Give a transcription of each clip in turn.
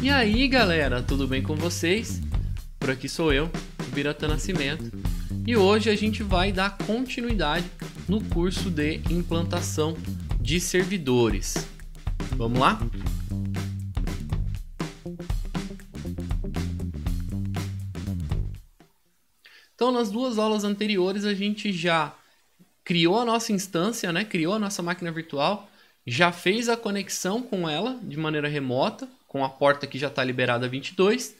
E aí galera, tudo bem com vocês? Por aqui sou eu, Birata Nascimento, e hoje a gente vai dar continuidade no curso de implantação de servidores. Vamos lá? Então, nas duas aulas anteriores, a gente já criou a nossa instância, né? criou a nossa máquina virtual já fez a conexão com ela de maneira remota, com a porta que já está liberada 22,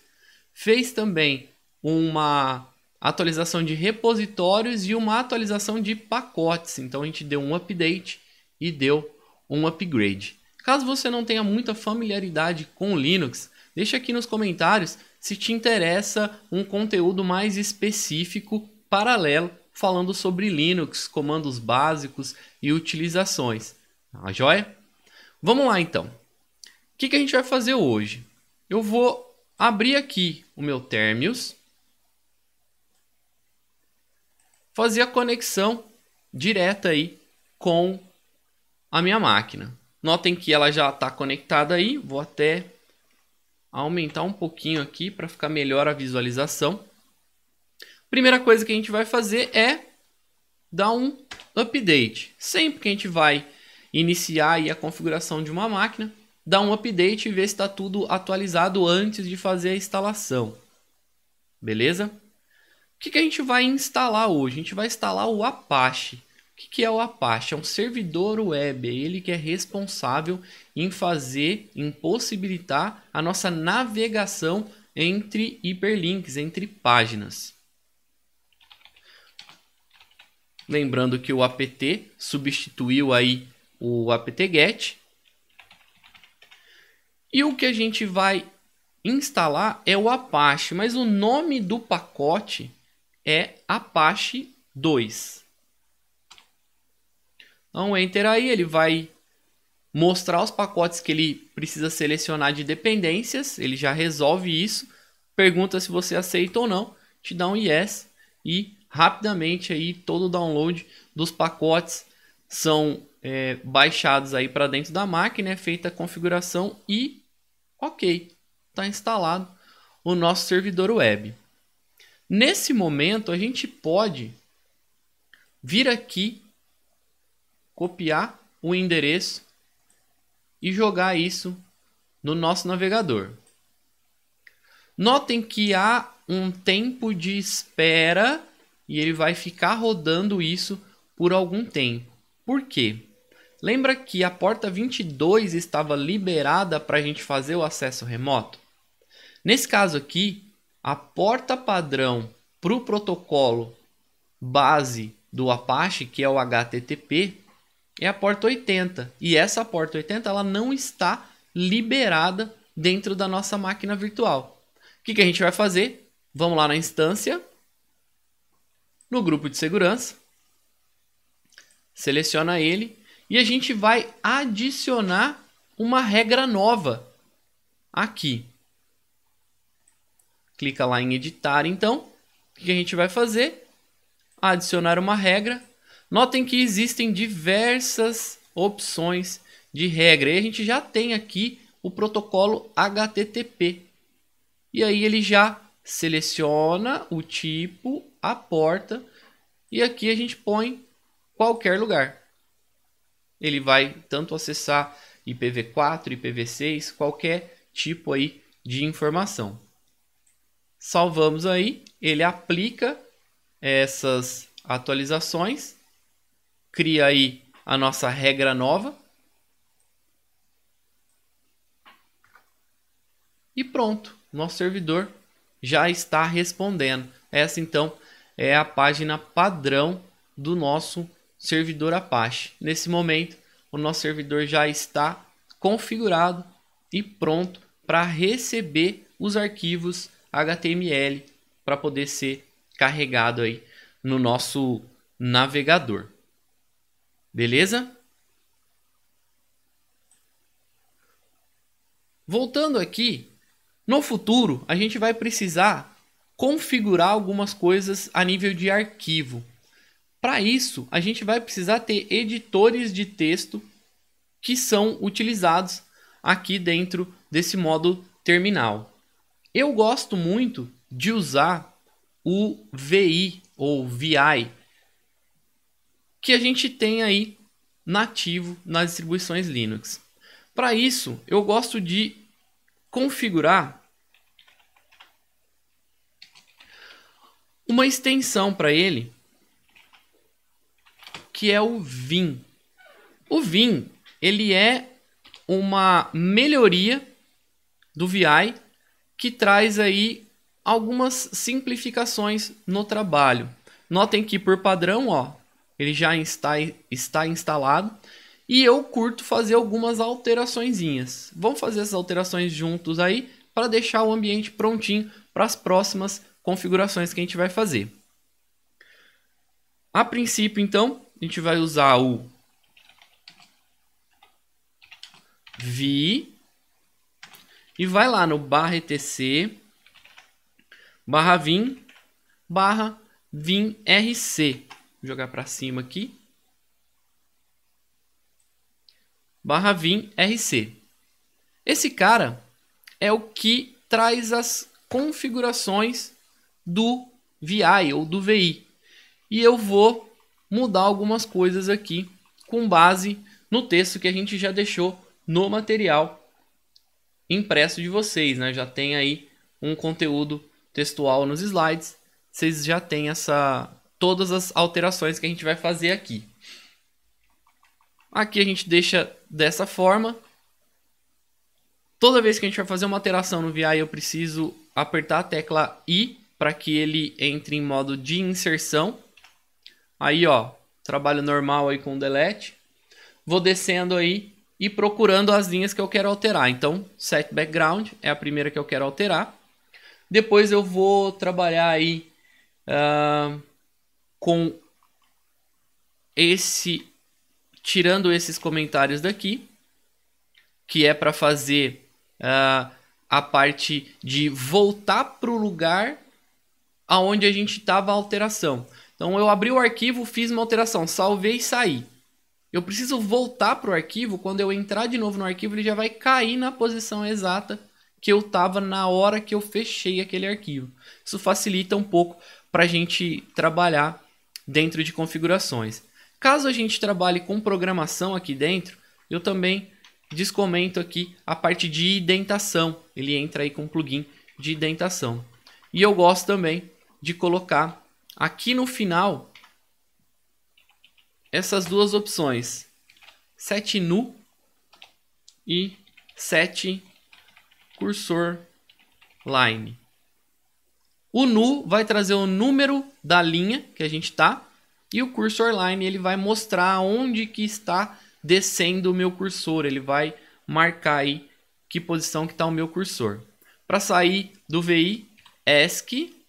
fez também uma atualização de repositórios e uma atualização de pacotes. Então a gente deu um update e deu um upgrade. Caso você não tenha muita familiaridade com Linux, deixa aqui nos comentários se te interessa um conteúdo mais específico paralelo falando sobre Linux, comandos básicos e utilizações. Tá a joia? Vamos lá então. O que, que a gente vai fazer hoje? Eu vou abrir aqui o meu Termius. Fazer a conexão direta aí com a minha máquina. Notem que ela já está conectada aí. Vou até aumentar um pouquinho aqui para ficar melhor a visualização. Primeira coisa que a gente vai fazer é dar um update. Sempre que a gente vai iniciar aí a configuração de uma máquina, dar um update e ver se está tudo atualizado antes de fazer a instalação. Beleza? O que, que a gente vai instalar hoje? A gente vai instalar o Apache. O que, que é o Apache? É um servidor web, é ele que é responsável em fazer, em possibilitar a nossa navegação entre hiperlinks, entre páginas. Lembrando que o APT substituiu aí o apt-get. E o que a gente vai instalar é o Apache, mas o nome do pacote é Apache 2. Então, enter aí, ele vai mostrar os pacotes que ele precisa selecionar de dependências, ele já resolve isso, pergunta se você aceita ou não, te dá um yes e rapidamente aí todo o download dos pacotes são é, baixados aí para dentro da máquina, é feita a configuração e ok, está instalado o nosso servidor web. Nesse momento, a gente pode vir aqui, copiar o endereço e jogar isso no nosso navegador. Notem que há um tempo de espera e ele vai ficar rodando isso por algum tempo. Por quê? Lembra que a porta 22 estava liberada para a gente fazer o acesso remoto? Nesse caso aqui, a porta padrão para o protocolo base do Apache, que é o HTTP, é a porta 80. E essa porta 80 ela não está liberada dentro da nossa máquina virtual. O que, que a gente vai fazer? Vamos lá na instância, no grupo de segurança, seleciona ele e a gente vai adicionar uma regra nova aqui. Clica lá em editar, então. O que a gente vai fazer? Adicionar uma regra. Notem que existem diversas opções de regra. E a gente já tem aqui o protocolo HTTP. E aí ele já seleciona o tipo, a porta e aqui a gente põe qualquer lugar ele vai tanto acessar IPv4, IPv6, qualquer tipo aí de informação. Salvamos aí, ele aplica essas atualizações, cria aí a nossa regra nova e pronto, nosso servidor já está respondendo. Essa então é a página padrão do nosso servidor Apache. Nesse momento, o nosso servidor já está configurado e pronto para receber os arquivos HTML para poder ser carregado aí no nosso navegador. Beleza? Voltando aqui, no futuro a gente vai precisar configurar algumas coisas a nível de arquivo. Para isso, a gente vai precisar ter editores de texto que são utilizados aqui dentro desse modo terminal. Eu gosto muito de usar o VI ou VI que a gente tem aí nativo nas distribuições Linux. Para isso, eu gosto de configurar uma extensão para ele que é o Vim. O Vim, ele é uma melhoria do VI que traz aí algumas simplificações no trabalho. Notem que por padrão, ó, ele já está, está instalado e eu curto fazer algumas alteraçõezinhas. Vamos fazer essas alterações juntos aí para deixar o ambiente prontinho para as próximas configurações que a gente vai fazer. A princípio, então, a gente vai usar o vi e vai lá no barra etc barra vim barra vim rc Vou jogar para cima aqui barra vim rc esse cara é o que traz as configurações do VI ou do VI e eu vou mudar algumas coisas aqui com base no texto que a gente já deixou no material impresso de vocês, né? Já tem aí um conteúdo textual nos slides, vocês já têm essa todas as alterações que a gente vai fazer aqui. Aqui a gente deixa dessa forma. Toda vez que a gente vai fazer uma alteração no VI, eu preciso apertar a tecla I para que ele entre em modo de inserção. Aí, ó, trabalho normal aí com delete. Vou descendo aí e procurando as linhas que eu quero alterar. Então, set background é a primeira que eu quero alterar. Depois eu vou trabalhar aí uh, com esse, tirando esses comentários daqui, que é para fazer uh, a parte de voltar para o lugar aonde a gente estava a alteração. Então eu abri o arquivo, fiz uma alteração, salvei e saí. Eu preciso voltar para o arquivo, quando eu entrar de novo no arquivo, ele já vai cair na posição exata que eu estava na hora que eu fechei aquele arquivo. Isso facilita um pouco para a gente trabalhar dentro de configurações. Caso a gente trabalhe com programação aqui dentro, eu também descomento aqui a parte de identação. Ele entra aí com plugin de identação. E eu gosto também de colocar Aqui no final, essas duas opções, set nu e set cursor line. O nu vai trazer o número da linha que a gente está e o cursor line ele vai mostrar onde que está descendo o meu cursor, ele vai marcar aí que posição que está o meu cursor. Para sair do VI, ESC,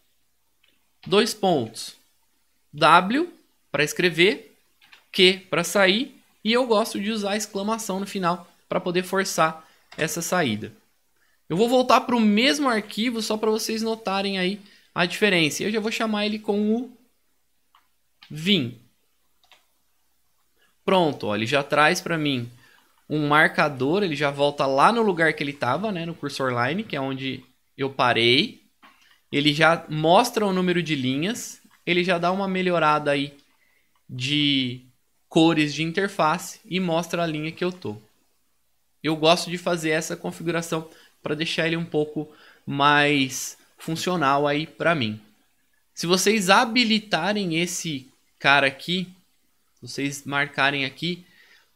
dois pontos. W para escrever, Q para sair, e eu gosto de usar a exclamação no final para poder forçar essa saída. Eu vou voltar para o mesmo arquivo só para vocês notarem aí a diferença. Eu já vou chamar ele com o vim. Pronto, ó, ele já traz para mim um marcador, ele já volta lá no lugar que ele estava, né, no cursor line, que é onde eu parei. Ele já mostra o número de linhas, ele já dá uma melhorada aí de cores de interface e mostra a linha que eu tô. Eu gosto de fazer essa configuração para deixar ele um pouco mais funcional aí para mim. Se vocês habilitarem esse cara aqui, vocês marcarem aqui,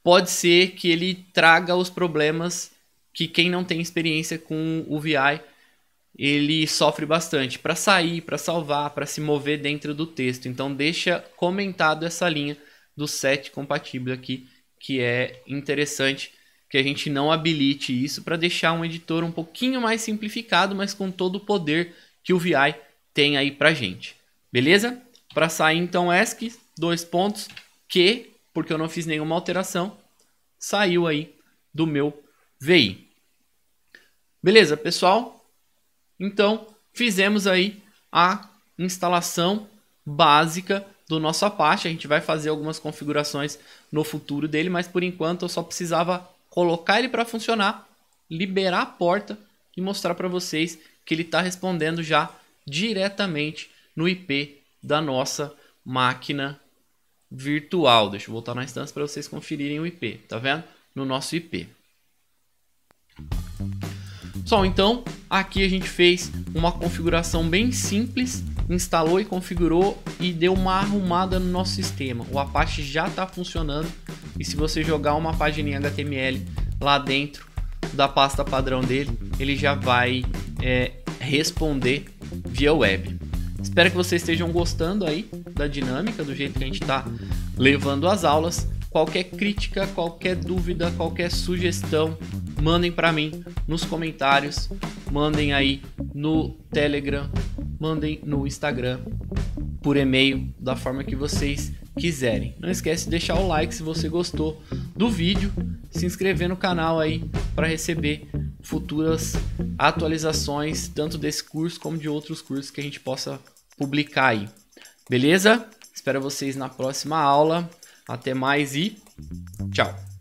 pode ser que ele traga os problemas que quem não tem experiência com o VI ele sofre bastante para sair, para salvar, para se mover dentro do texto. Então deixa comentado essa linha do set compatível aqui, que é interessante que a gente não habilite isso para deixar um editor um pouquinho mais simplificado, mas com todo o poder que o VI tem aí para gente. Beleza? Para sair então ESC, dois pontos, que, porque eu não fiz nenhuma alteração, saiu aí do meu VI. Beleza, pessoal? Então, fizemos aí a instalação básica do nosso Apache. A gente vai fazer algumas configurações no futuro dele, mas por enquanto eu só precisava colocar ele para funcionar, liberar a porta e mostrar para vocês que ele está respondendo já diretamente no IP da nossa máquina virtual. Deixa eu voltar na instância para vocês conferirem o IP, tá vendo? No nosso IP. Pessoal, então aqui a gente fez uma configuração bem simples, instalou e configurou e deu uma arrumada no nosso sistema. O Apache já está funcionando e se você jogar uma pagininha HTML lá dentro da pasta padrão dele, ele já vai é, responder via web. Espero que vocês estejam gostando aí da dinâmica, do jeito que a gente está levando as aulas. Qualquer crítica, qualquer dúvida, qualquer sugestão, mandem para mim nos comentários, mandem aí no Telegram, mandem no Instagram, por e-mail, da forma que vocês quiserem. Não esquece de deixar o like se você gostou do vídeo, se inscrever no canal aí para receber futuras atualizações, tanto desse curso como de outros cursos que a gente possa publicar aí. Beleza? Espero vocês na próxima aula. Até mais e tchau!